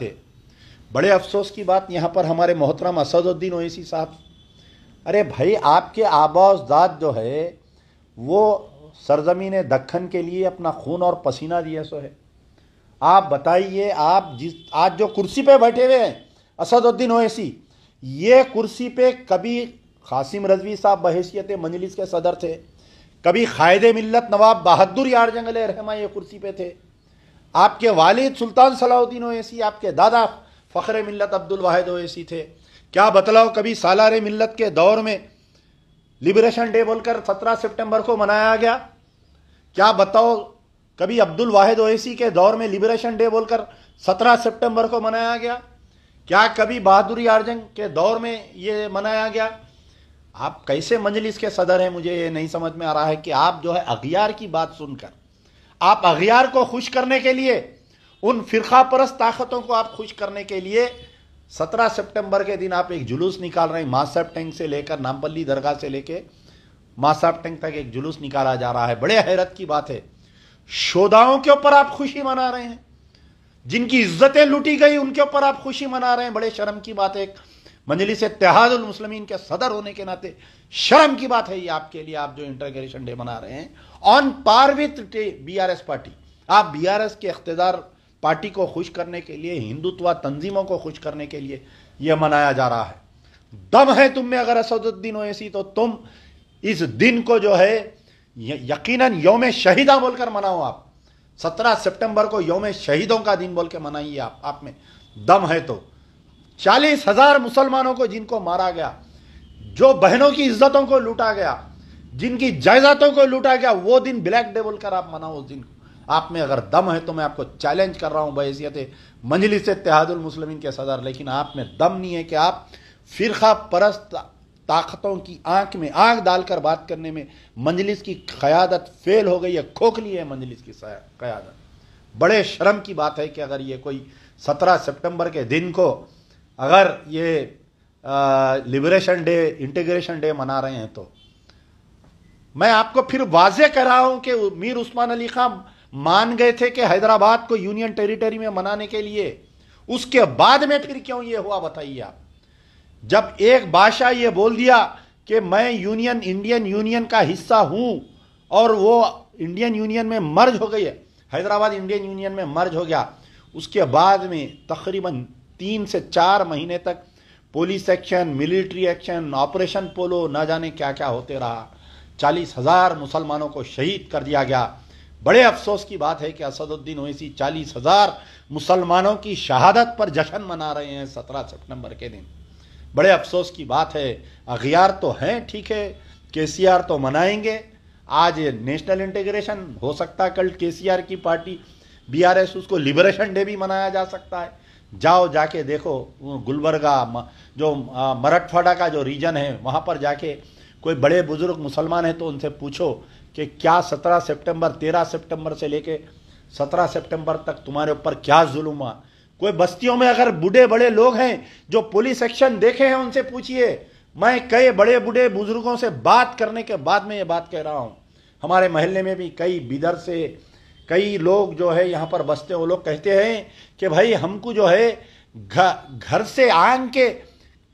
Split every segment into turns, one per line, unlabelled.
थे बड़े अफसोस की बात यहाँ पर हमारे मोहतरम असदुद्दीन ओसी साहब अरे भाई आपके आबाजदाद जो है वो सरजमीन दखन के लिए अपना खून और पसीना दिया सो है आप बताइए आप जिस आज जो कुर्सी पे बैठे हुए हैं असदुद्दीन ओसी ये कुर्सी पे कभी खासिम रजवी साहब बहसीत मंजलिस के सदर थे कभी कायद मिलत नवाब बहादुर यार जंगल रहमा ये कुर्सी पे थे आपके वालिद सुल्तान सलाउद्दीन ओवैसी आपके दादा फख्र मिलत अब्दुल वाहिद ओवैसी थे क्या बतलाओ कभी सालार मिलत के दौर में लिबरेशन डे बोलकर 17 सितंबर को मनाया गया क्या बताओ कभी अब्दुल वाहिद ओवैसी के दौर में लिबरेशन डे बोलकर 17 सितंबर को मनाया गया क्या कभी बहादुरी आर्जन के दौर में ये मनाया गया आप कैसे मंजलिस के सदर हैं मुझे ये नहीं समझ में आ रहा है कि आप जो है अगियार की बात सुनकर आप अगियार को खुश करने के लिए उन फिर परस्त ताकतों को आप खुश करने के लिए सत्रह सितंबर के दिन आप एक जुलूस निकाल रहे हैं मासाब टैंक से लेकर नामपल्ली दरगाह से लेकर मासाब टैंक तक एक जुलूस निकाला जा रहा है बड़े हैरत की बात है शोदाओं के ऊपर आप खुशी मना रहे हैं जिनकी इज्जतें लुटी गई उनके ऊपर आप खुशी मना रहे हैं बड़े शर्म की बात है मंजलिस इतिहादुल मुस्लिमीन के सदर होने के नाते शर्म की बात है ये आपके लिए आप जो इंटरग्रेशन डे मना रहे हैं on par with B R S party आप बी आर एस के अख्तेदार पार्टी को खुश करने के लिए हिंदुत्व तंजीमों को खुश करने के लिए यह मनाया जा रहा है दम है तुम में अगर असदुद्दीन हो ऐसी तो तुम इस दिन को जो है यकीनन योम शहीदा बोलकर मनाओ आप सत्रह सितंबर को योम शहीदों का दिन बोल के मनाइए आप आप में दम है तो चालीस हजार मुसलमानों को जिनको मारा गया जो बहनों की इज्जतों को लूटा गया जिनकी जायदादों को लूटा गया वो दिन ब्लैक डे बोलकर आप मनाओ उस दिन आप में अगर दम है तो मैं आपको चैलेंज कर रहा हूं बहसीत मंजलिस से तिहादुल मुसलमिन के सदर लेकिन आप में दम नहीं है कि आप फिरखा परस्त ताकतों की आंख में आंख डालकर बात करने में मंजलिस की क्यादत फेल हो गई है खोखली है मंजलिस की क्यादत बड़े शर्म की बात है कि अगर ये कोई सत्रह सितंबर के दिन को अगर ये लिबरेशन डे इंटीग्रेशन डे मना रहे हैं तो मैं आपको फिर वाजे कर रहा हूं कि मीर उस्मान अली खां मान गए थे कि हैदराबाद को यूनियन टेरिटरी में मनाने के लिए उसके बाद में फिर क्यों ये हुआ बताइए आप जब एक बादशाह ये बोल दिया कि मैं यूनियन इंडियन यूनियन का हिस्सा हूं और वो इंडियन यूनियन में मर्ज हो गई है हैदराबाद इंडियन यूनियन में मर्ज हो गया उसके बाद में तकरीबन तीन से चार महीने तक police action military action operation polo ना जाने क्या क्या होते रहा चालीस हजार मुसलमानों को शहीद कर दिया गया बड़े अफसोस की बात है कि असदुद्दीन ओवैसी चालीस हजार मुसलमानों की शहादत पर जश्न मना रहे हैं सत्रह सितंबर के दिन बड़े अफसोस की बात है अगियार तो हैं ठीक है के सी आर तो मनाएंगे आज नेशनल इंटीग्रेशन हो सकता है कल के सी आर की पार्टी बी आर एस उसको लिबरेशन डे भी मनाया जा सकता है जाओ जाके देखो गुलबर्गा जो मराठवाड़ा का जो रीजन है वहाँ पर जाके कोई बड़े बुजुर्ग मुसलमान हैं तो उनसे पूछो कि क्या सत्रह सितंबर तेरह सितंबर से लेके सत्रह सितंबर तक तुम्हारे ऊपर क्या जुल्म हुआ कोई बस्तियों में अगर बूढ़े बड़े लोग हैं जो पुलिस एक्शन देखे हैं उनसे पूछिए मैं कई बड़े बूढ़े बुजुर्गों से बात करने के बाद में ये बात कह रहा हूँ हमारे महल्ले में भी कई बिदर से कई लोग जो है यहाँ पर बसते हैं वो लोग कहते हैं कि भाई हमको जो है घर से आंग के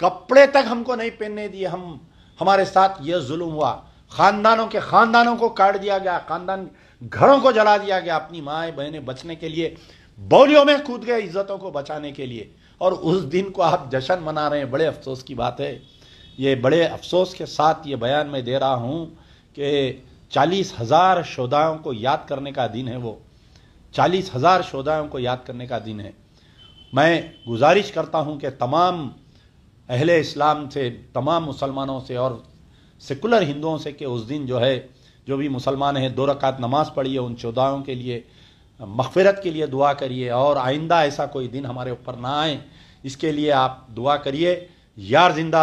कपड़े तक हमको नहीं पहनने दिए हम हमारे साथ यह जुल्म हुआ खानदानों के खानदानों को काट दिया गया खानदान घरों को जला दिया गया अपनी माए बहने बचने के लिए बौलियों में कूद गए इज्जतों को बचाने के लिए और उस दिन को आप जश्न मना रहे हैं बड़े अफसोस की बात है ये बड़े अफसोस के साथ ये बयान मैं दे रहा हूँ कि चालीस हजार शोधाओं को याद करने का दिन है वो चालीस हजार शोधाओं को याद करने का दिन है मैं गुजारिश करता हूं कि तमाम अहले इस्लाम से तमाम मुसलमानों से और सेकुलर हिंदुओं से कि उस दिन जो है जो भी मुसलमान हैं दो रकात नमाज पढ़िए उन शोधाओं के लिए मगफरत के लिए दुआ करिए और आइंदा ऐसा कोई दिन हमारे ऊपर ना आए इसके लिए आप दुआ करिए यार जिंदा